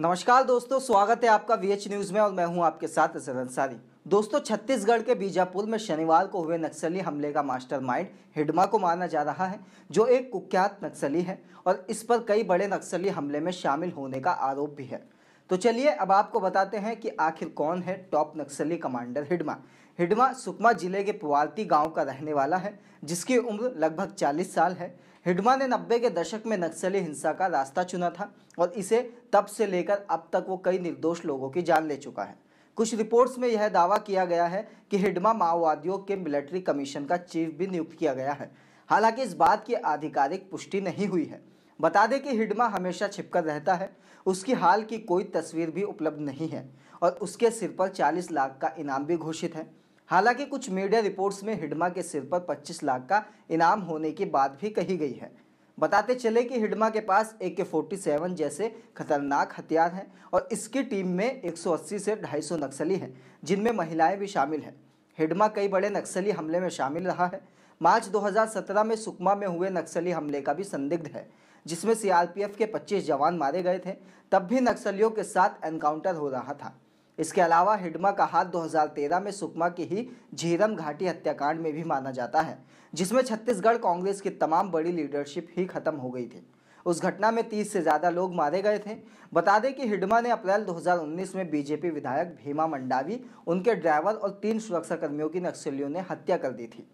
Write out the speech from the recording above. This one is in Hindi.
नमस्कार दोस्तों स्वागत है आपका वीएच न्यूज में और मैं हूं आपके साथ असद अंसारी दोस्तों छत्तीसगढ़ के बीजापुर में शनिवार को हुए नक्सली हमले का मास्टरमाइंड हिडमा को माना जा रहा है जो एक कुख्यात नक्सली है और इस पर कई बड़े नक्सली हमले में शामिल होने का आरोप भी है तो चलिए अब आपको बताते हैं कि आखिर कौन है टॉप नक्सली कमांडर हिडमा हिडमा सुकमा जिले के पुवालती गांव का रहने वाला है जिसकी उम्र लगभग 40 साल है हिडमा ने नब्बे के दशक में नक्सली हिंसा का रास्ता चुना था और इसे तब से लेकर अब तक वो कई निर्दोष लोगों की जान ले चुका है कुछ रिपोर्ट्स में यह दावा किया गया है कि हिडमा माओवादियों के मिलिट्री कमीशन का चीफ भी नियुक्त किया गया है हालांकि इस बात की आधिकारिक पुष्टि नहीं हुई है बता दें कि हिडमा हमेशा छिपकर रहता है उसकी हाल की कोई तस्वीर भी उपलब्ध नहीं है और उसके सिर पर 40 लाख का इनाम भी घोषित है हालांकि कुछ मीडिया रिपोर्ट्स में हिडमा के सिर पर 25 लाख का इनाम होने की बात भी कही गई है बताते चले कि हिडमा के पास ए के फोर्टी सेवन जैसे खतरनाक हथियार हैं और इसकी टीम में 180 से 250 नक्सली हैं जिनमें महिलाएं भी शामिल हैं हिडमा कई बड़े नक्सली हमले में शामिल रहा है मार्च 2017 में सुकमा में हुए नक्सली हमले का भी संदिग्ध है जिसमें सीआरपीएफ के 25 जवान मारे गए थे तब भी नक्सलियों के साथ एनकाउंटर हो रहा था इसके अलावा हिडमा का हाथ 2013 में सुकमा की ही झीरम घाटी हत्याकांड में भी माना जाता है जिसमें छत्तीसगढ़ कांग्रेस की तमाम बड़ी लीडरशिप ही खत्म हो गई थी उस घटना में 30 से ज़्यादा लोग मारे गए थे बता दें कि हिडमा ने अप्रैल 2019 में बीजेपी विधायक भीमा मंडावी उनके ड्राइवर और तीन सुरक्षाकर्मियों की नक्सलियों ने हत्या कर दी थी